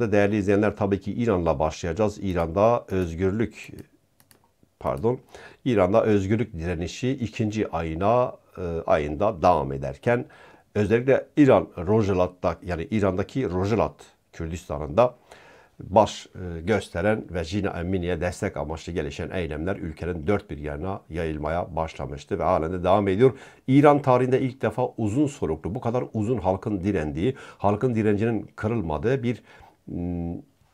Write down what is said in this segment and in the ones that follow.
Değerli izleyenler tabii ki İran'la başlayacağız. İran'da özgürlük pardon İran'da özgürlük direnişi ikinci ayına e, ayında devam ederken özellikle İran Rojalat'ta yani İran'daki Rojalat Kürdistan'ında baş e, gösteren ve Jina Emini'ye destek amaçlı gelişen eylemler ülkenin dört bir yanına yayılmaya başlamıştı ve halen de devam ediyor. İran tarihinde ilk defa uzun soluklu bu kadar uzun halkın direndiği, halkın direncinin kırılmadığı bir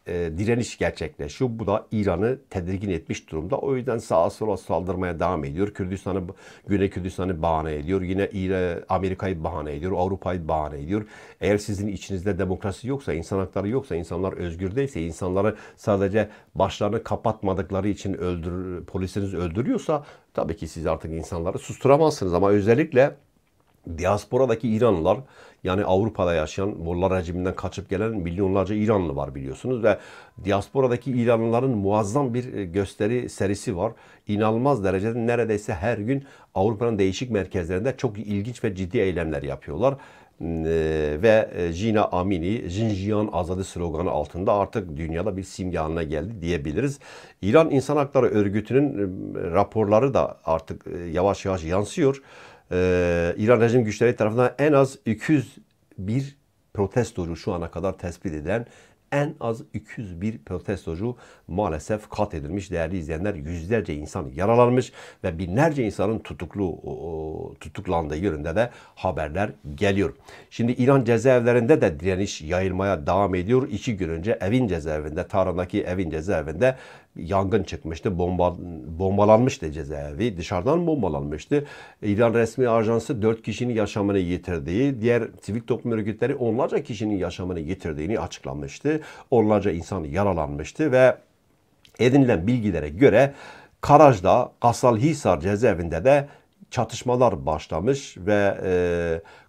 e, direniş gerçekleşiyor. Bu da İran'ı tedirgin etmiş durumda. O yüzden sağa sola saldırmaya devam ediyor. Kürdistan'ı, Güney Kürdistan'ı bahane ediyor. Yine İran, Amerika'yı bahane ediyor. Avrupa'yı bahane ediyor. Eğer sizin içinizde demokrasi yoksa, insan hakları yoksa, insanlar özgür değilse, insanları sadece başlarını kapatmadıkları için öldür, polisiniz öldürüyorsa tabii ki siz artık insanları susturamazsınız. Ama özellikle Diasporadaki İranlılar yani Avrupa'da yaşayan Moğollar rejiminden kaçıp gelen milyonlarca İranlı var biliyorsunuz ve diasporadaki İranlıların muazzam bir e, gösteri serisi var. İnanılmaz derecede neredeyse her gün Avrupa'nın değişik merkezlerinde çok ilginç ve ciddi eylemler yapıyorlar. E, ve Jina e, Amini, Jinjian Azadi sloganı altında artık dünyada bir simge haline geldi diyebiliriz. İran İnsan Hakları Örgütü'nün raporları da artık yavaş yavaş yansıyor e, İran rejim güçleri tarafından en az 201 protestocu şu ana kadar tespit edilen en az 201 protestocu maalesef kat edilmiş Değerli izleyenler yüzlerce insan yaralanmış ve binlerce insanın tutuklu tutuklandığı yönünde de haberler geliyor. Şimdi İran cezaevlerinde de direniş yayılmaya devam ediyor. İki gün önce evin cezaevinde, Tahran'daki evin cezaevinde yangın çıkmıştı. Bomba, bombalanmıştı cezaevi. Dışarıdan bombalanmıştı. İran resmi ajansı 4 kişinin yaşamını yitirdiği, diğer sivil toplum örgütleri onlarca kişinin yaşamını yitirdiğini açıklamıştı. Onlarca insan yaralanmıştı ve edinilen bilgilere göre Karaj'da, Kasalhisar cezaevinde de çatışmalar başlamış ve e,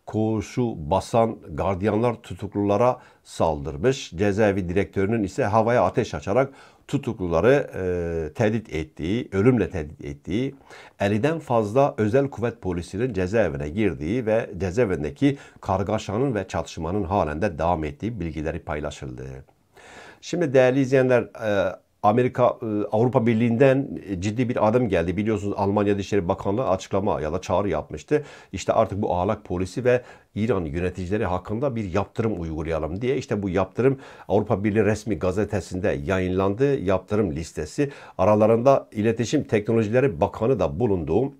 koğuşu basan gardiyanlar tutuklulara saldırmış. Cezaevi direktörünün ise havaya ateş açarak tutukluları e, tehdit ettiği, ölümle tehdit ettiği, 50'den fazla özel kuvvet polisinin cezaevine girdiği ve cezaevindeki kargaşanın ve çatışmanın halinde devam ettiği bilgileri paylaşıldı. Şimdi değerli izleyenler, e, Amerika e, Avrupa Birliği'nden e, ciddi bir adım geldi. Biliyorsunuz Almanya Dışişleri Bakanlığı açıklama ya da çağrı yapmıştı. İşte artık bu ahlak polisi ve İran yöneticileri hakkında bir yaptırım uygulayalım diye. işte bu yaptırım Avrupa Birliği resmi gazetesinde yayınlandı. Yaptırım listesi aralarında İletişim Teknolojileri Bakanı da bulunduğu.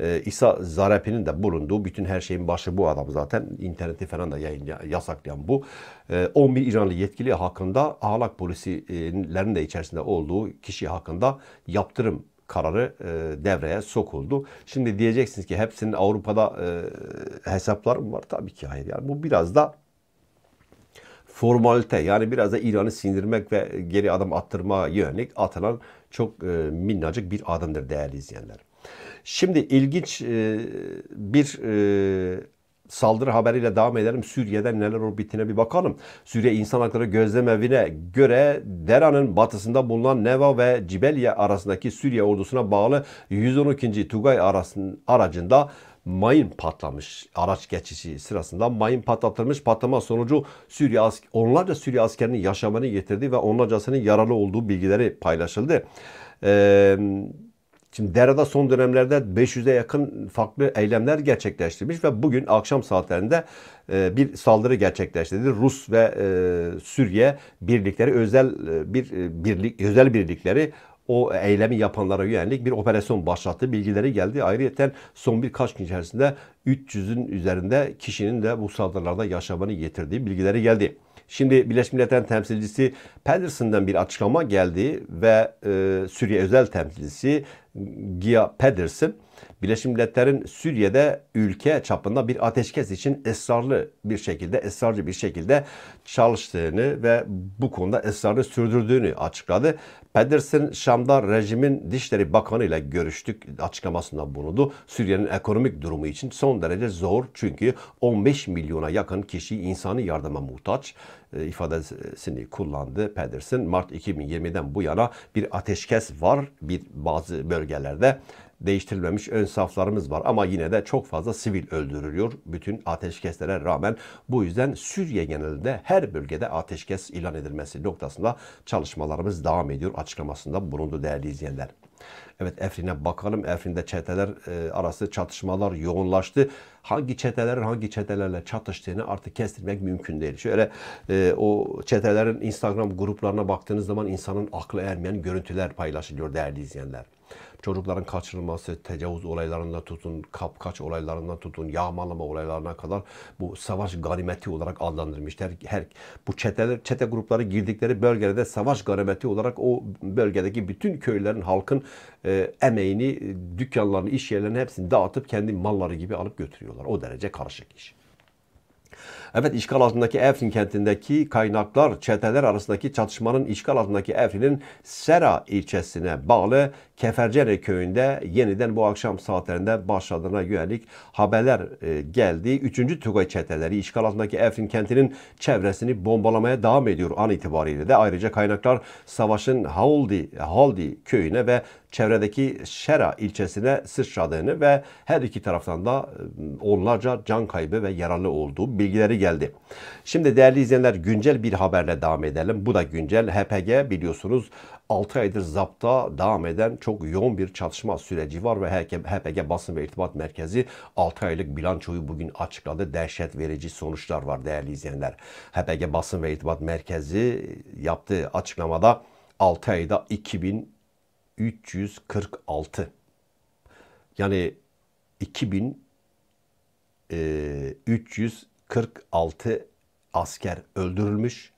Ee, İsa Zarepi'nin de bulunduğu bütün her şeyin başı bu adam zaten. İnterneti falan da yayın, yasaklayan bu. 11 ee, İranlı yetkili hakkında ahlak polisilerinin de içerisinde olduğu kişi hakkında yaptırım kararı e, devreye sokuldu. Şimdi diyeceksiniz ki hepsinin Avrupa'da e, hesapları mı var? Tabii ki hayır. Yani bu biraz da formalite yani biraz da İran'ı sindirmek ve geri adım attırma yönelik atılan çok e, minnacık bir adımdır değerli izleyenler. Şimdi ilginç e, bir e, saldırı haberiyle devam edelim. Suriye'den neler olup bittiğine bir bakalım. Suriye İnsan Hakları Gözlemevine göre Dera'nın batısında bulunan Neva ve Cibelye arasındaki Suriye ordusuna bağlı 112. Tugay aracında mayın patlamış. Araç geçişi sırasında mayın patlatılmış. Patlama sonucu Suriye onlarca Suriye askerinin yaşamını yitirdi ve onlarcasının yaralı olduğu bilgileri paylaşıldı. Eee Şimdi Dera'da son dönemlerde 500'e yakın farklı eylemler gerçekleştirmiş ve bugün akşam saatlerinde e, bir saldırı gerçekleştirdi. Rus ve e, Suriye birlikleri özel e, bir birlik özel birlikleri o eylemi yapanlara yönelik bir operasyon başlattı. Bilgileri geldi. Ayrıca son birkaç gün içerisinde 300'ün üzerinde kişinin de bu saldırılarda yaşamını yitirdiği bilgileri geldi. Şimdi Birleşmiş Milletler temsilcisi Pedersen'den bir açıklama geldi ve e, Suriye özel temsilcisi Gia Pedersen Birleşmiş Milletler'in Suriye'de ülke çapında bir ateşkes için esrarlı bir şekilde, esrarcı bir şekilde çalıştığını ve bu konuda ısrarını sürdürdüğünü açıkladı. Pedersen Şam'da rejimin Dişleri Bakanı ile görüştük açıklamasında bulundu. Suriye'nin ekonomik durumu için son derece zor çünkü 15 milyona yakın kişi insanı yardıma muhtaç e, ifadesini kullandı Pedersen. Mart 2020'den bu yana bir ateşkes var bir bazı bölgelerde değiştirilmemiş ön saflarımız var. Ama yine de çok fazla sivil öldürülüyor bütün ateşkeslere rağmen. Bu yüzden Suriye genelinde her bölgede ateşkes ilan edilmesi noktasında çalışmalarımız devam ediyor açıklamasında bulundu değerli izleyenler. Evet Efrin'e bakalım. Efrin'de çeteler e, arası çatışmalar yoğunlaştı. Hangi çetelerin hangi çetelerle çatıştığını artık kestirmek mümkün değil. Şöyle e, o çetelerin Instagram gruplarına baktığınız zaman insanın aklı ermeyen görüntüler paylaşılıyor değerli izleyenler çocukların kaçırılması, tecavüz olaylarından tutun, kapkaç olaylarından tutun, yağmalama olaylarına kadar bu savaş ganimeti olarak adlandırmışlar. Her, bu çeteler, çete grupları girdikleri bölgede savaş ganimeti olarak o bölgedeki bütün köylerin, halkın e, emeğini, dükkanlarını, iş yerlerini hepsini dağıtıp kendi malları gibi alıp götürüyorlar. O derece karışık iş. Evet işgal altındaki Efrin kentindeki kaynaklar çeteler arasındaki çatışmanın işgal altındaki Efrin'in Sera ilçesine bağlı Kefercere köyünde yeniden bu akşam saatlerinde başladığına yönelik haberler e, geldi. Üçüncü Tugay çeteleri işgal altındaki Efrin kentinin çevresini bombalamaya devam ediyor an itibariyle de. Ayrıca kaynaklar savaşın Haldi, Haldi köyüne ve çevredeki Şera ilçesine sıçradığını ve her iki taraftan da ıı, onlarca can kaybı ve yaralı olduğu bilgileri geldi. Şimdi değerli izleyenler güncel bir haberle devam edelim. Bu da güncel. HPG biliyorsunuz 6 aydır zapta devam eden çok yoğun bir çatışma süreci var ve HPG Basın ve İrtibat Merkezi 6 aylık bilançoyu bugün açıkladı. Dehşet verici sonuçlar var değerli izleyenler. HPG Basın ve İrtibat Merkezi yaptığı açıklamada 6 ayda 2000 346. Yani 2346 e, asker öldürülmüş.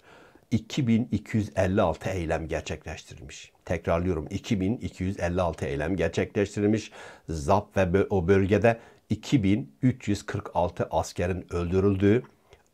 2256 eylem gerçekleştirilmiş. Tekrarlıyorum 2256 eylem gerçekleştirilmiş. Zap ve o bölgede 2346 askerin öldürüldüğü,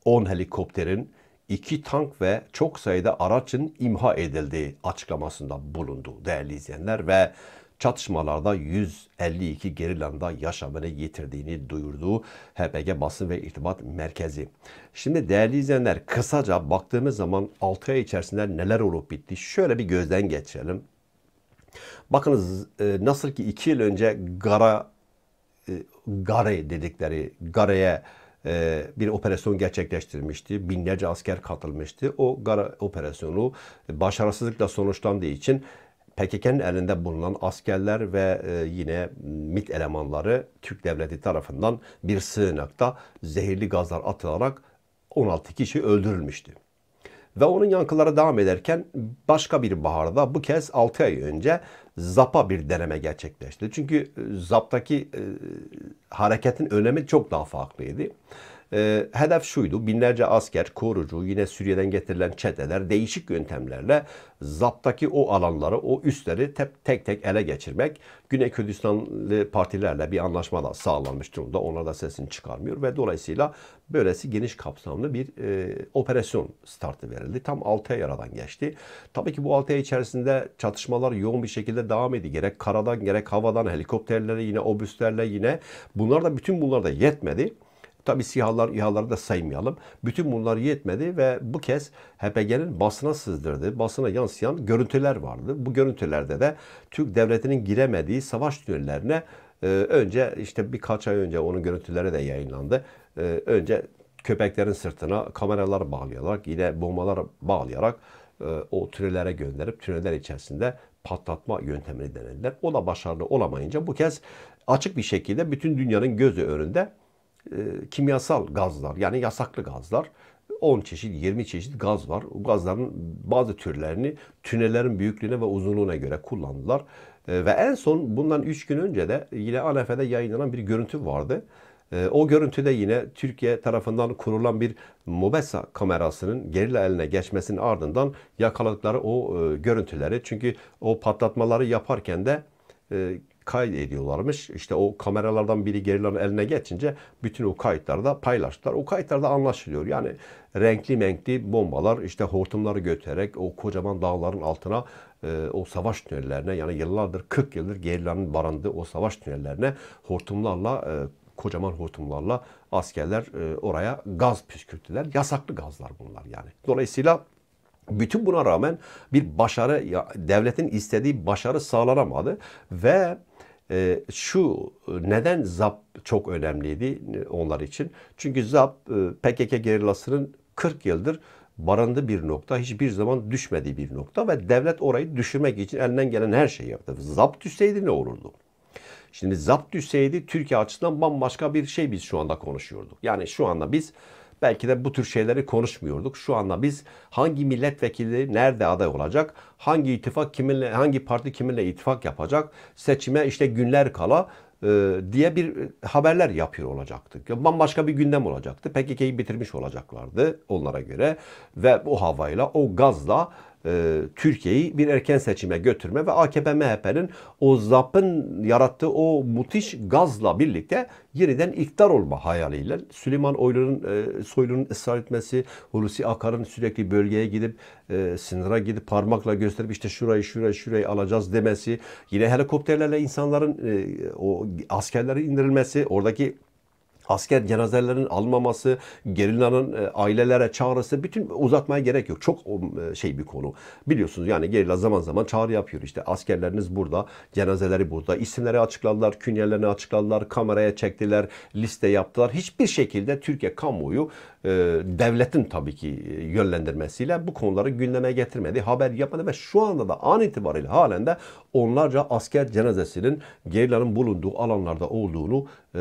10 helikopterin iki tank ve çok sayıda araçın imha edildiği açıklamasında bulundu değerli izleyenler ve çatışmalarda 152 gerilanda yaşamını yitirdiğini duyurdu HPG Basın ve İrtibat Merkezi. Şimdi değerli izleyenler kısaca baktığımız zaman 6 ay içerisinde neler olup bitti şöyle bir gözden geçirelim. Bakınız e, nasıl ki 2 yıl önce Gara e, Gare dedikleri Gare'ye e, bir operasyon gerçekleştirmişti. Binlerce asker katılmıştı. O Gara operasyonu başarısızlıkla sonuçlandığı için PKK'nın elinde bulunan askerler ve e, yine MIT elemanları Türk devleti tarafından bir sığınakta zehirli gazlar atılarak 16 kişi öldürülmüştü. Ve onun yankıları devam ederken başka bir baharda bu kez 6 ay önce zapa bir deneme gerçekleşti. Çünkü e, zaptaki e, hareketin önemi çok daha farklıydı. E, hedef şuydu. Binlerce asker, korucu, yine Suriye'den getirilen çeteler değişik yöntemlerle zaptaki o alanları, o üstleri tek tek, tek ele geçirmek. Güney Kürdistanlı partilerle bir anlaşma da sağlanmış durumda. Onlar da sesini çıkarmıyor ve dolayısıyla böylesi geniş kapsamlı bir e, operasyon startı verildi. Tam 6 ay aradan geçti. Tabii ki bu 6 ay içerisinde çatışmalar yoğun bir şekilde devam ediyor. Gerek karadan gerek havadan helikopterlere yine obüslerle yine bunlar da bütün bunlar da yetmedi. Tabi SİHA'lar, İHA'ları da saymayalım. Bütün bunlar yetmedi ve bu kez HPG'nin basına sızdırdığı, Basına yansıyan görüntüler vardı. Bu görüntülerde de Türk devletinin giremediği savaş tünellerine e, önce işte birkaç ay önce onun görüntüleri de yayınlandı. E, önce köpeklerin sırtına kameralar bağlayarak yine bombalar bağlayarak e, o tünellere gönderip tüneller içerisinde patlatma yöntemini denediler. O da başarılı olamayınca bu kez açık bir şekilde bütün dünyanın gözü önünde e, kimyasal gazlar yani yasaklı gazlar 10 çeşit 20 çeşit gaz var. Bu gazların bazı türlerini tünellerin büyüklüğüne ve uzunluğuna göre kullandılar. E, ve en son bundan 3 gün önce de yine ANF'de yayınlanan bir görüntü vardı. E, o görüntüde yine Türkiye tarafından kurulan bir MOBESA kamerasının gerilla eline geçmesinin ardından yakaladıkları o görüntüleri. Çünkü o patlatmaları yaparken de kaydediyorlarmış. İşte o kameralardan biri gerilerin eline geçince bütün o kayıtlarda paylaştılar. O kayıtlarda anlaşılıyor. Yani renkli menkli bombalar işte hortumları götürerek o kocaman dağların altına e, o savaş tünellerine yani yıllardır 40 yıldır gerilerin barındığı o savaş tünellerine hortumlarla e, kocaman hortumlarla askerler e, oraya gaz püskürttüler. Yasaklı gazlar bunlar yani. Dolayısıyla bütün buna rağmen bir başarı devletin istediği başarı sağlanamadı ve ee, şu e, neden ZAP çok önemliydi e, onlar için? Çünkü ZAP e, PKK gerilasının 40 yıldır barındı bir nokta, hiçbir zaman düşmediği bir nokta ve devlet orayı düşürmek için elinden gelen her şeyi yaptı. ZAP düşseydi ne olurdu? Şimdi ZAP düşseydi Türkiye açısından bambaşka bir şey biz şu anda konuşuyorduk. Yani şu anda biz belki de bu tür şeyleri konuşmuyorduk. Şu anda biz hangi milletvekili nerede aday olacak? Hangi ittifak kiminle hangi parti kiminle ittifak yapacak? Seçime işte günler kala e, diye bir haberler yapıyor olacaktık. Bambaşka bir gündem olacaktı. PKK'yı bitirmiş olacaklardı onlara göre ve o havayla, o gazla e, Türkiye'yi bir erken seçime götürme ve AKP MHP'nin o zapın yarattığı o müthiş gazla birlikte yeniden iktidar olma hayaliyle Süleyman Oylu'nun e, Soylu'nun ısrar etmesi, Hulusi Akar'ın sürekli bölgeye gidip e, sınıra gidip parmakla gösterip işte şurayı şurayı şurayı alacağız demesi, yine helikopterlerle insanların e, o askerlerin indirilmesi, oradaki asker cenazelerinin almaması, gerilanın e, ailelere çağrısı bütün uzatmaya gerek yok. Çok um, e, şey bir konu. Biliyorsunuz yani gerilla zaman zaman çağrı yapıyor. İşte askerleriniz burada, cenazeleri burada. İsimleri açıkladılar, künyelerini açıkladılar, kameraya çektiler, liste yaptılar. Hiçbir şekilde Türkiye kamuoyu e, devletin tabii ki yönlendirmesiyle bu konuları gündeme getirmedi, haber yapmadı ve şu anda da an itibariyle halen de onlarca asker cenazesinin gerilanın bulunduğu alanlarda olduğunu e,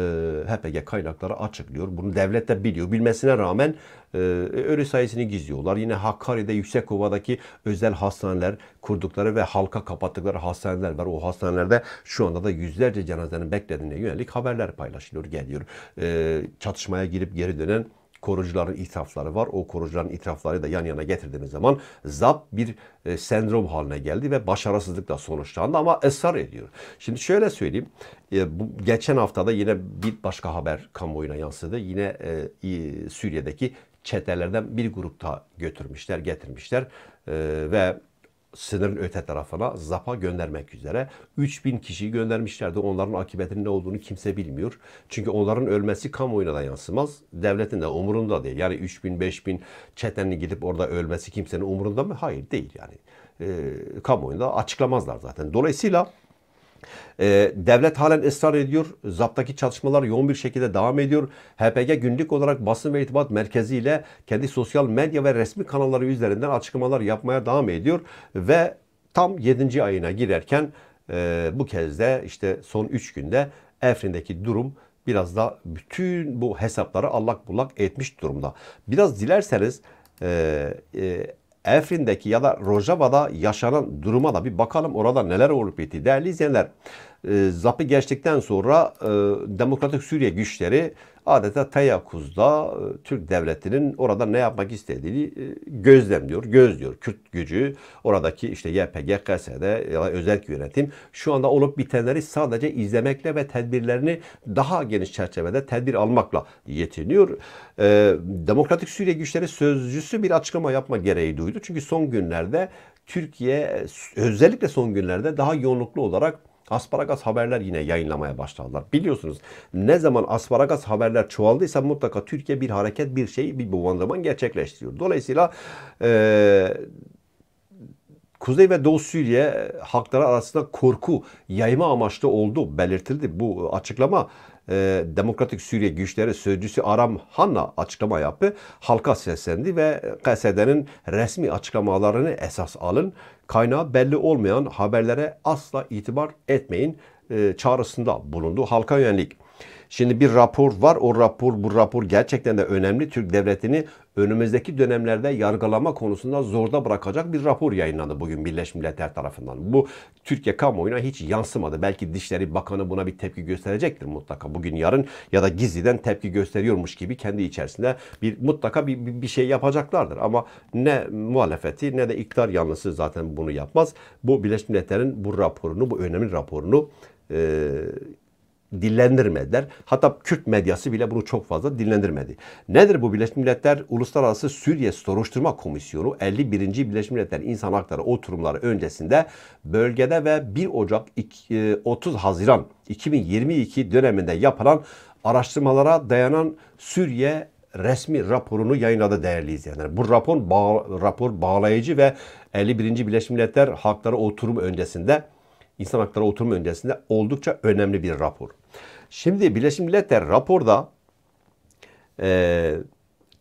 HPG kaynak kaynakları açıklıyor. Bunu devlet de biliyor. Bilmesine rağmen e, ölü sayısını gizliyorlar. Yine Hakkari'de Yüksekova'daki özel hastaneler kurdukları ve halka kapattıkları hastaneler var. O hastanelerde şu anda da yüzlerce cenazenin beklediğine yönelik haberler paylaşılıyor, geliyor. E, çatışmaya girip geri dönen korucuların itirafları var. O korucuların itirafları da yan yana getirdiğimiz zaman zapt bir e, sendrom haline geldi ve başarısızlıkla sonuçlandı ama ısrar ediyor. Şimdi şöyle söyleyeyim. E, bu, geçen haftada yine bir başka haber kamuoyuna yansıdı. Yine e, Suriye'deki çetelerden bir grupta götürmüşler, getirmişler e, ve sınırın öte tarafına ZAP'a göndermek üzere. 3000 kişiyi göndermişlerdi. Onların akıbetinin ne olduğunu kimse bilmiyor. Çünkü onların ölmesi kamuoyuna da yansımaz. Devletin de umurunda değil. Yani 3000, 5000 çetenin gidip orada ölmesi kimsenin umurunda mı? Hayır değil yani. E, kamuoyunda açıklamazlar zaten. Dolayısıyla ee, devlet halen ısrar ediyor. Zaptaki çalışmalar yoğun bir şekilde devam ediyor. HPG günlük olarak basın ve irtibat merkezi ile kendi sosyal medya ve resmi kanalları üzerinden açıklamalar yapmaya devam ediyor. Ve tam 7. ayına girerken e, bu kez de işte son 3 günde Efrin'deki durum biraz da bütün bu hesapları allak bullak etmiş durumda. Biraz dilerseniz e, e, Efrin'deki ya da Rojava'da yaşanan duruma da bir bakalım orada neler olup bitti. Değerli izleyenler e, zapı geçtikten sonra e, Demokratik Suriye güçleri adeta teyakkuzda e, Türk devletinin orada ne yapmak istediğini e, gözlemliyor, gözlüyor. Kürt gücü, oradaki işte YPG, KSD ya özel yönetim şu anda olup bitenleri sadece izlemekle ve tedbirlerini daha geniş çerçevede tedbir almakla yetiniyor. Ee, Demokratik Suriye güçleri sözcüsü bir açıklama yapma gereği duydu. Çünkü son günlerde Türkiye özellikle son günlerde daha yoğunluklu olarak Asparagas haberler yine yayınlamaya başladılar. Biliyorsunuz ne zaman asparagas haberler çoğaldıysa mutlaka Türkiye bir hareket, bir şey, bir bombardıman gerçekleştiriyor. Dolayısıyla ee, Kuzey ve Doğu Suriye halkları arasında korku yayma amaçlı oldu belirtildi. Bu açıklama e, Demokratik Suriye Güçleri Sözcüsü Aram Hanna açıklama yaptı. Halka seslendi ve KSD'nin resmi açıklamalarını esas alın kaynağı belli olmayan haberlere asla itibar etmeyin e, çağrısında bulundu. Halka yönelik Şimdi bir rapor var. O rapor bu rapor gerçekten de önemli. Türk devletini önümüzdeki dönemlerde yargılama konusunda zorda bırakacak bir rapor yayınlandı bugün Birleşmiş Milletler tarafından. Bu Türkiye kamuoyuna hiç yansımadı. Belki Dışişleri Bakanı buna bir tepki gösterecektir mutlaka. Bugün yarın ya da gizliden tepki gösteriyormuş gibi kendi içerisinde bir mutlaka bir, bir şey yapacaklardır. Ama ne muhalefeti ne de iktidar yanlısı zaten bunu yapmaz. Bu Birleşmiş Milletler'in bu raporunu, bu önemli raporunu e, dillendirmediler. Hatta Kürt medyası bile bunu çok fazla dillendirmedi. Nedir bu Birleşmiş Milletler Uluslararası Suriye Soruşturma Komisyonu 51. Birleşmiş Milletler İnsan Hakları oturumları öncesinde bölgede ve 1 Ocak 30 e, Haziran 2022 döneminde yapılan araştırmalara dayanan Suriye resmi raporunu yayınladı değerli izleyenler. Bu rapor, bağ, rapor bağlayıcı ve 51. Birleşmiş Milletler Hakları Oturumu öncesinde, İnsan Hakları Oturumu öncesinde oldukça önemli bir rapor. Şimdi Birleşmiş Milletler raporda e,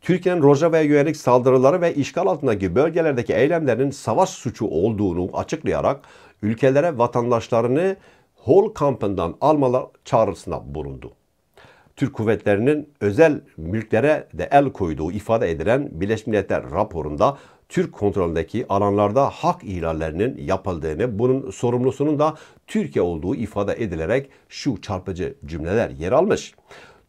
Türkiye'nin Rojava'ya yönelik saldırıları ve işgal altındaki bölgelerdeki eylemlerin savaş suçu olduğunu açıklayarak ülkelere vatandaşlarını Hol kampından almalar çağrısına bulundu. Türk kuvvetlerinin özel mülklere de el koyduğu ifade edilen Birleşmiş Milletler raporunda Türk kontrolündeki alanlarda hak ihlallerinin yapıldığını, bunun sorumlusunun da Türkiye olduğu ifade edilerek şu çarpıcı cümleler yer almış.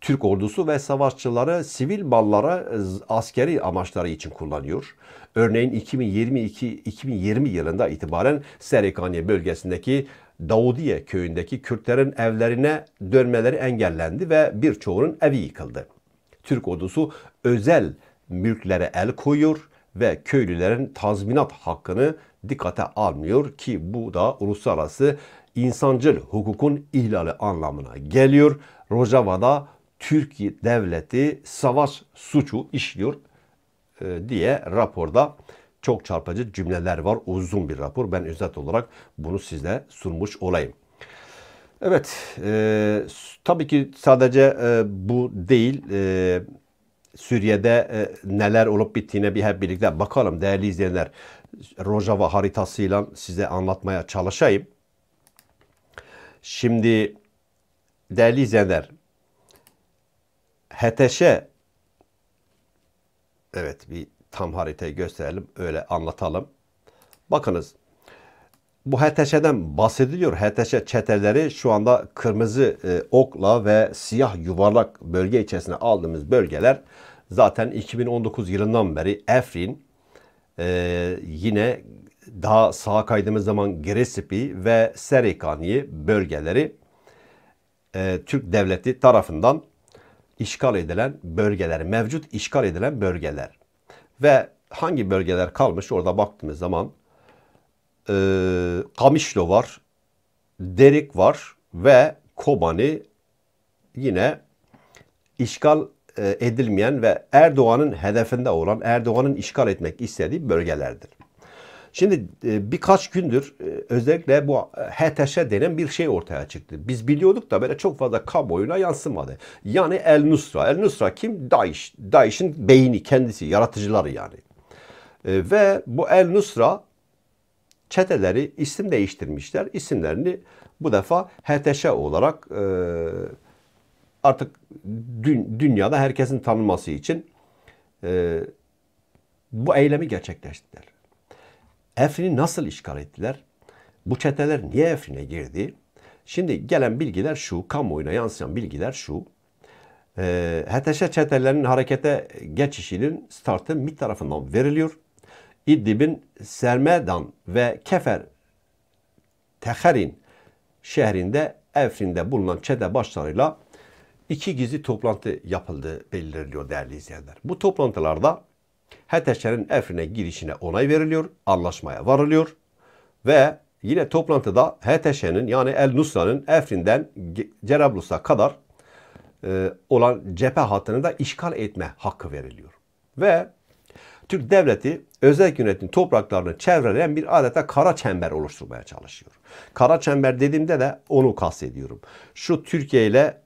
Türk ordusu ve savaşçıları sivil mallara askeri amaçları için kullanıyor. Örneğin 2022 2020 yılında itibaren Serikaniye bölgesindeki Daudiye köyündeki Kürtlerin evlerine dönmeleri engellendi ve birçoğunun evi yıkıldı. Türk ordusu özel mülklere el koyuyor ve köylülerin tazminat hakkını dikkate almıyor ki bu da uluslararası insancıl hukukun ihlali anlamına geliyor. Rojava'da Türkiye devleti savaş suçu işliyor e, diye raporda çok çarpıcı cümleler var. Uzun bir rapor. Ben özet olarak bunu size sunmuş olayım. Evet, e, tabii ki sadece e, bu değil. E, Suriye'de e, neler olup bittiğine bir hep birlikte bakalım değerli izleyenler. Rojava haritasıyla size anlatmaya çalışayım. Şimdi değerli izleyenler Heteş'e evet bir tam haritayı gösterelim öyle anlatalım. Bakınız bu HTŞ'den bahsediliyor. HTŞ çeteleri şu anda kırmızı e, okla ve siyah yuvarlak bölge içerisine aldığımız bölgeler zaten 2019 yılından beri Efrin e, yine daha sağa kaydığımız zaman Giresupi ve Serikani bölgeleri e, Türk devleti tarafından işgal edilen bölgeler, mevcut işgal edilen bölgeler. Ve hangi bölgeler kalmış orada baktığımız zaman e, Kamişlo var, Derik var ve Kobani yine işgal e, edilmeyen ve Erdoğan'ın hedefinde olan, Erdoğan'ın işgal etmek istediği bölgelerdir. Şimdi e, birkaç gündür e, özellikle bu HTŞ denen bir şey ortaya çıktı. Biz biliyorduk da böyle çok fazla kamuoyuna yansımadı. Yani El Nusra. El Nusra kim? DAEŞ. DAEŞ'in beyni kendisi, yaratıcıları yani. Ve bu El Nusra çeteleri isim değiştirmişler. İsimlerini bu defa HTŞ olarak e, artık dün, dünyada herkesin tanınması için e, bu eylemi gerçekleştirdiler. Efrin'i nasıl işgal ettiler? Bu çeteler niye Efrin'e girdi? Şimdi gelen bilgiler şu, kamuoyuna yansıyan bilgiler şu. E, HTŞ çetelerinin harekete geçişinin startı MİT tarafından veriliyor. İdlib'in Sermedan ve Kefer Teherin şehrinde Efrin'de bulunan çete başlarıyla iki gizli toplantı yapıldı belirliyor değerli izleyenler. Bu toplantılarda Heteşer'in Efrin'e girişine onay veriliyor, anlaşmaya varılıyor ve yine toplantıda Heteşer'in yani El Nusra'nın Efrin'den Cerablus'a kadar e, olan cephe hattını da işgal etme hakkı veriliyor. Ve Türk devleti özel yönetim topraklarını çevreleyen bir adeta kara çember oluşturmaya çalışıyor. Kara çember dediğimde de onu kastediyorum. Şu Türkiye ile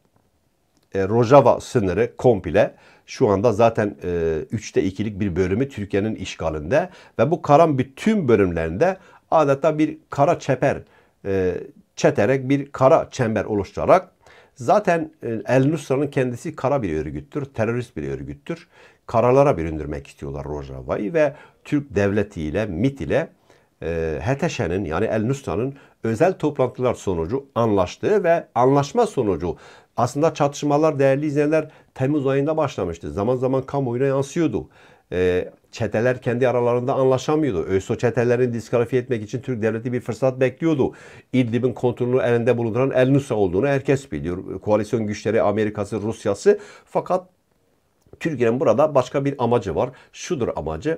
e, Rojava sınırı komple şu anda zaten e, 3'te 2'lik bir bölümü Türkiye'nin işgalinde ve bu karan bütün bölümlerinde adeta bir kara çeper e, çeterek bir kara çember oluşturarak zaten e, El Nusra'nın kendisi kara bir örgüttür, terörist bir örgüttür karalara büründürmek istiyorlar Rojava'yı ve Türk devleti ile MIT ile e, HTŞ'nin yani El Nusra'nın özel toplantılar sonucu anlaştığı ve anlaşma sonucu aslında çatışmalar değerli izleyenler Temmuz ayında başlamıştı. Zaman zaman kamuoyuna yansıyordu. E, çeteler kendi aralarında anlaşamıyordu. ÖSO çetelerini diskalifiye etmek için Türk devleti bir fırsat bekliyordu. İdlib'in kontrolünü elinde bulunduran El Nusra olduğunu herkes biliyor. Koalisyon güçleri Amerika'sı, Rusya'sı fakat Türkiye'nin burada başka bir amacı var. Şudur amacı.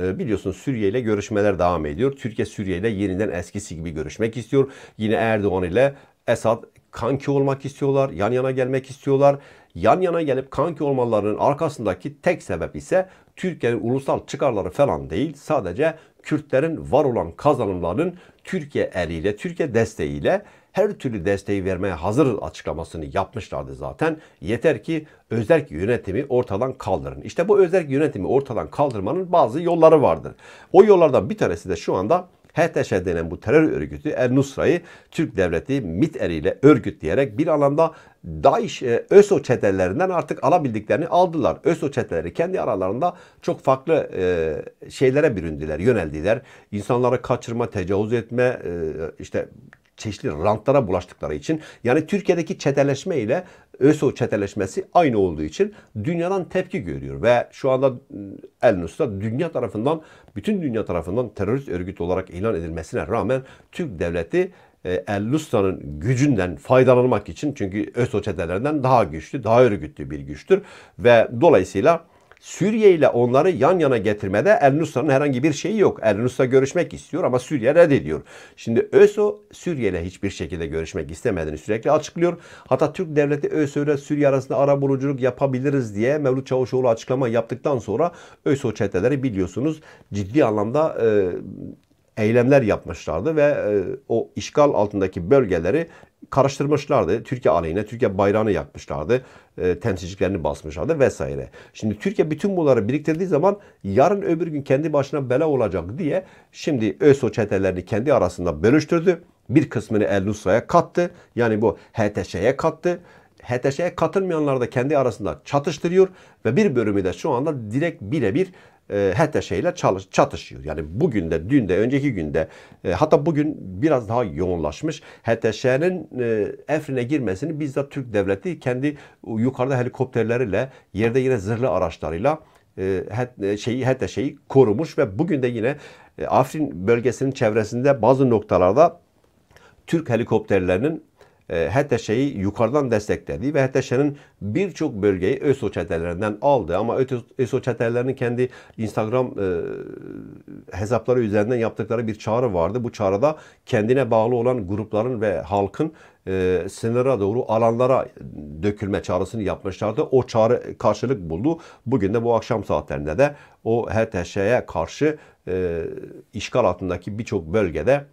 E, biliyorsunuz Suriye ile görüşmeler devam ediyor. Türkiye Suriye ile yeniden eskisi gibi görüşmek istiyor. Yine Erdoğan ile Esad kanki olmak istiyorlar. Yan yana gelmek istiyorlar. Yan yana gelip kanki olmalarının arkasındaki tek sebep ise Türkiye'nin ulusal çıkarları falan değil. Sadece Kürtlerin var olan kazanımların Türkiye eliyle, Türkiye desteğiyle her türlü desteği vermeye hazır açıklamasını yapmışlardı zaten. Yeter ki özerk yönetimi ortadan kaldırın. İşte bu özerk yönetimi ortadan kaldırmanın bazı yolları vardır. O yollardan bir tanesi de şu anda HTŞ denen bu terör örgütü El Nusra'yı Türk devleti MİT eriyle örgütleyerek bir alanda DAEŞ e, ÖSO çetelerinden artık alabildiklerini aldılar. ÖSO çeteleri kendi aralarında çok farklı e, şeylere büründüler, yöneldiler. İnsanları kaçırma, tecavüz etme, e, işte çeşitli rantlara bulaştıkları için yani Türkiye'deki çeteleşme ile ÖSO çeteleşmesi aynı olduğu için dünyadan tepki görüyor ve şu anda ıı, El Nusra dünya tarafından bütün dünya tarafından terörist örgüt olarak ilan edilmesine rağmen Türk devleti ıı, El Nusra'nın gücünden faydalanmak için çünkü ÖSO çetelerinden daha güçlü, daha örgütlü bir güçtür ve dolayısıyla Suriye ile onları yan yana getirmede El Nusra'nın herhangi bir şeyi yok. El Nusra görüşmek istiyor ama Suriye reddediyor. Şimdi ÖSO Suriye ile hiçbir şekilde görüşmek istemediğini sürekli açıklıyor. Hatta Türk devleti ÖSO ile Suriye arasında ara buluculuk yapabiliriz diye Mevlüt Çavuşoğlu açıklama yaptıktan sonra ÖSO çeteleri biliyorsunuz ciddi anlamda e, eylemler yapmışlardı ve e, o işgal altındaki bölgeleri karıştırmışlardı. Türkiye aleyhine Türkiye bayrağını yakmışlardı. E, temsilciliklerini basmışlardı vesaire. Şimdi Türkiye bütün bunları biriktirdiği zaman yarın öbür gün kendi başına bela olacak diye şimdi ÖSO çetelerini kendi arasında bölüştürdü. Bir kısmını El Nusra'ya kattı. Yani bu HTŞ'ye kattı. HTŞ'ye katılmayanlar da kendi arasında çatıştırıyor ve bir bölümü de şu anda direkt birebir e, her şeyle çatışıyor. Yani bugün de, dün de, önceki günde e, hatta bugün biraz daha yoğunlaşmış. HTŞ'nin e, Efrin'e girmesini bizzat Türk devleti kendi yukarıda helikopterleriyle, yerde yine zırhlı araçlarıyla e, e şeyi HTŞ'yi korumuş ve bugün de yine e, Afrin bölgesinin çevresinde bazı noktalarda Türk helikopterlerinin e, HTŞ'yi yukarıdan desteklediği ve HTŞ'nin birçok bölgeyi ÖSO çetelerinden aldı ama ÖSO çetelerinin kendi Instagram e, hesapları üzerinden yaptıkları bir çağrı vardı. Bu çağrıda kendine bağlı olan grupların ve halkın e, sınıra doğru alanlara dökülme çağrısını yapmışlardı. O çağrı karşılık buldu. Bugün de bu akşam saatlerinde de o HTŞ'ye karşı işgal altındaki birçok bölgede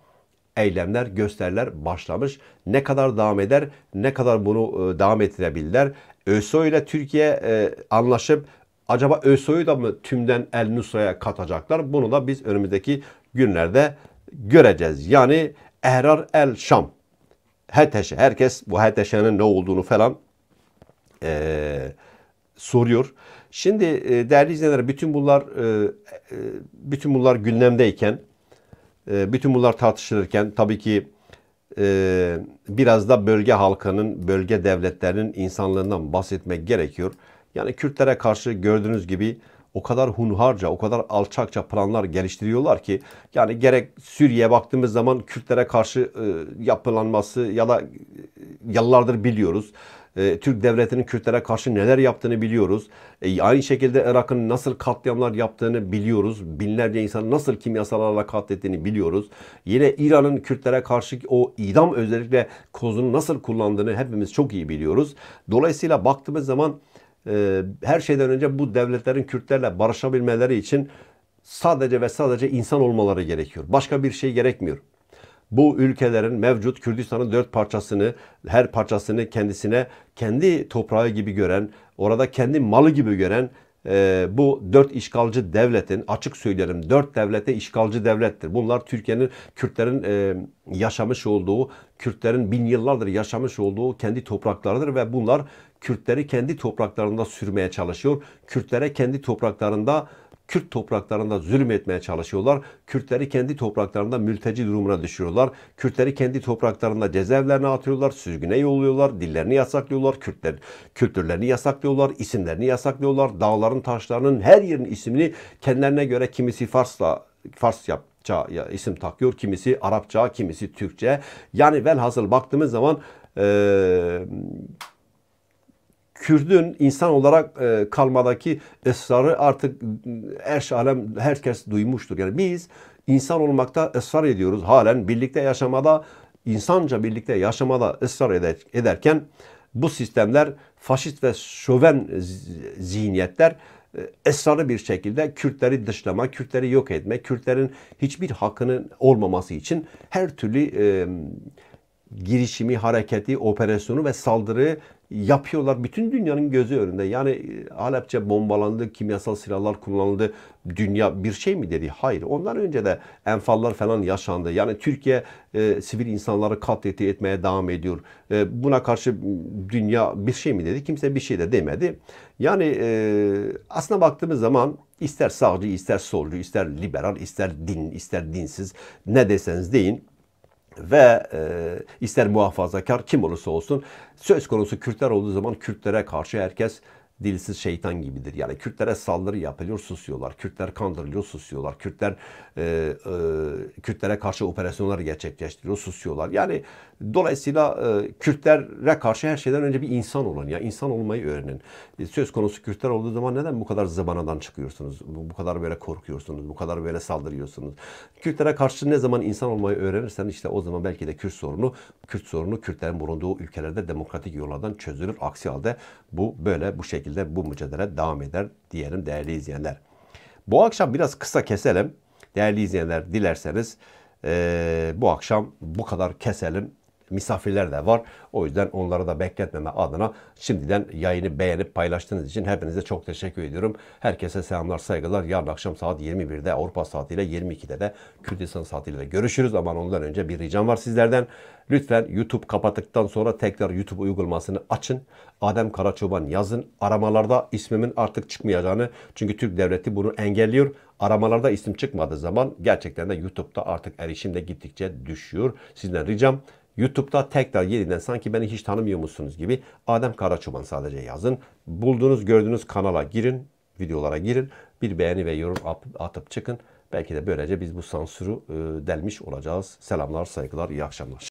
eylemler, gösteriler başlamış. Ne kadar devam eder, ne kadar bunu e, devam ettirebilirler. ÖSO ile Türkiye e, anlaşıp acaba ÖSO'yu da mı tümden El Nusra'ya katacaklar? Bunu da biz önümüzdeki günlerde göreceğiz. Yani Ehrar El Şam. HTŞ, herkes bu HTŞ'nin ne olduğunu falan e, soruyor. Şimdi e, değerli izleyenler bütün bunlar e, e bütün bunlar gündemdeyken ee, bütün bunlar tartışılırken tabii ki e, biraz da bölge halkının, bölge devletlerinin insanlığından bahsetmek gerekiyor. Yani Kürtlere karşı gördüğünüz gibi o kadar hunharca, o kadar alçakça planlar geliştiriyorlar ki yani gerek Suriye'ye baktığımız zaman Kürtlere karşı e, yapılanması ya da e, yıllardır biliyoruz. Ee, Türk devletinin Kürtlere karşı neler yaptığını biliyoruz. Ee, aynı şekilde Irak'ın nasıl katliamlar yaptığını biliyoruz. Binlerce insanı nasıl kimyasallarla katlettiğini biliyoruz. Yine İran'ın Kürtlere karşı o idam özellikle kozunu nasıl kullandığını hepimiz çok iyi biliyoruz. Dolayısıyla baktığımız zaman e, her şeyden önce bu devletlerin Kürtlerle barışabilmeleri için sadece ve sadece insan olmaları gerekiyor. Başka bir şey gerekmiyor bu ülkelerin mevcut Kürdistan'ın dört parçasını, her parçasını kendisine kendi toprağı gibi gören, orada kendi malı gibi gören e, bu dört işgalci devletin, açık söylerim dört devlete işgalci devlettir. Bunlar Türkiye'nin, Kürtlerin e, yaşamış olduğu, Kürtlerin bin yıllardır yaşamış olduğu kendi topraklarıdır ve bunlar Kürtleri kendi topraklarında sürmeye çalışıyor. Kürtlere kendi topraklarında Kürt topraklarında zulüm etmeye çalışıyorlar. Kürtleri kendi topraklarında mülteci durumuna düşürüyorlar. Kürtleri kendi topraklarında cezaevlerine atıyorlar, sürgüne yolluyorlar, dillerini yasaklıyorlar, Kürtler kültürlerini yasaklıyorlar, isimlerini yasaklıyorlar. Dağların, taşlarının her yerin ismini kendilerine göre kimisi Farsla Fars yap isim takıyor. Kimisi Arapça, kimisi Türkçe. Yani velhasıl baktığımız zaman ee, Kürdün insan olarak e, kalmadaki esrarı artık e, erş şey alem herkes duymuştur. Yani biz insan olmakta ısrar ediyoruz. Halen birlikte yaşamada, insanca birlikte yaşamada ısrar eder, ederken bu sistemler faşist ve şöven zihniyetler e, esrarı bir şekilde Kürtleri dışlama, Kürtleri yok etme, Kürtlerin hiçbir hakkının olmaması için her türlü e, girişimi, hareketi, operasyonu ve saldırı yapıyorlar. Bütün dünyanın gözü önünde. Yani Halepçe e, bombalandı, kimyasal silahlar kullanıldı. Dünya bir şey mi dedi? Hayır. Ondan önce de enfallar falan yaşandı. Yani Türkiye e, sivil insanları katleti etmeye devam ediyor. E, buna karşı dünya bir şey mi dedi? Kimse bir şey de demedi. Yani e, aslına baktığımız zaman ister sağcı, ister solcu, ister liberal, ister din, ister dinsiz ne deseniz deyin ve e, ister muhafazakar kim olursa olsun söz konusu Kürtler olduğu zaman Kürtlere karşı herkes dilsiz şeytan gibidir. Yani Kürtlere saldırı yapılıyor, susuyorlar. Kürtler kandırılıyor, susuyorlar. Kürtler e, e, Kürtlere karşı operasyonlar gerçekleştiriyor, susuyorlar. Yani dolayısıyla e, Kürtlere karşı her şeyden önce bir insan olun ya. insan olmayı öğrenin. E, söz konusu Kürtler olduğu zaman neden bu kadar zıbanadan çıkıyorsunuz? Bu, kadar böyle korkuyorsunuz, bu kadar böyle saldırıyorsunuz. Kürtlere karşı ne zaman insan olmayı öğrenirsen işte o zaman belki de Kürt sorunu, Kürt sorunu Kürtlerin bulunduğu ülkelerde demokratik yollardan çözülür. Aksi halde bu böyle bu şekilde şekilde bu mücadele devam eder diyelim değerli izleyenler. Bu akşam biraz kısa keselim. Değerli izleyenler dilerseniz e, bu akşam bu kadar keselim misafirler de var. O yüzden onları da bekletmeme adına şimdiden yayını beğenip paylaştığınız için hepinize çok teşekkür ediyorum. Herkese selamlar, saygılar. Yarın akşam saat 21'de Avrupa saatiyle 22'de de Kürdistan saatiyle de görüşürüz. Ama ondan önce bir ricam var sizlerden. Lütfen YouTube kapattıktan sonra tekrar YouTube uygulamasını açın. Adem Karaçoban yazın. Aramalarda ismimin artık çıkmayacağını çünkü Türk devleti bunu engelliyor. Aramalarda isim çıkmadığı zaman gerçekten de YouTube'da artık erişim de gittikçe düşüyor. Sizden ricam YouTube'da tekrar yeniden sanki beni hiç tanımıyormuşsunuz gibi Adem Karaçoban sadece yazın. Bulduğunuz gördüğünüz kanala girin, videolara girin. Bir beğeni ve yorum atıp çıkın. Belki de böylece biz bu sansürü e, delmiş olacağız. Selamlar, saygılar, iyi akşamlar.